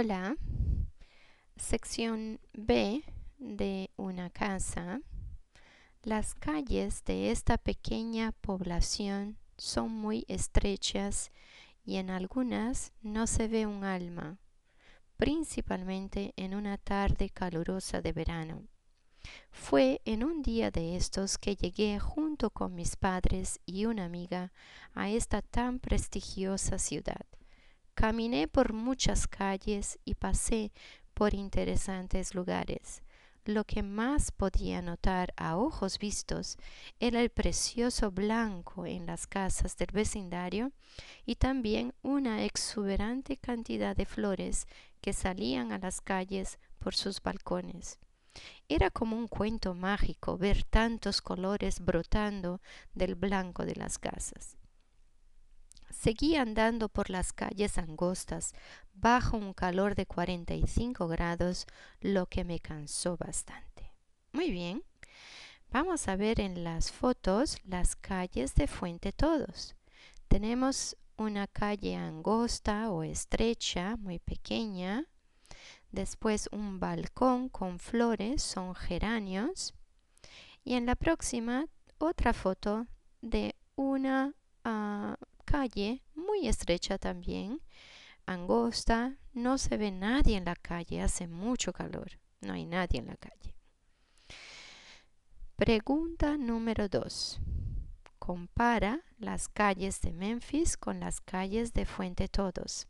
Hola, sección B de una casa. Las calles de esta pequeña población son muy estrechas y en algunas no se ve un alma, principalmente en una tarde calurosa de verano. Fue en un día de estos que llegué junto con mis padres y una amiga a esta tan prestigiosa ciudad. Caminé por muchas calles y pasé por interesantes lugares. Lo que más podía notar a ojos vistos era el precioso blanco en las casas del vecindario y también una exuberante cantidad de flores que salían a las calles por sus balcones. Era como un cuento mágico ver tantos colores brotando del blanco de las casas. Seguí andando por las calles angostas bajo un calor de 45 grados, lo que me cansó bastante. Muy bien, vamos a ver en las fotos las calles de Fuente Todos. Tenemos una calle angosta o estrecha, muy pequeña. Después un balcón con flores, son geranios. Y en la próxima, otra foto de una... Ah, calle, muy estrecha también, angosta, no se ve nadie en la calle, hace mucho calor, no hay nadie en la calle. Pregunta número 2. Compara las calles de Memphis con las calles de Fuente Todos.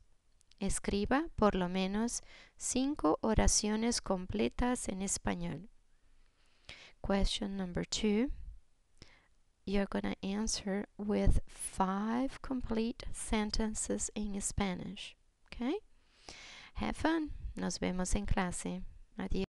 Escriba por lo menos cinco oraciones completas en español. Question number 2. you're going to answer with five complete sentences in Spanish. Okay? Have fun! Nos vemos en clase. Adiós.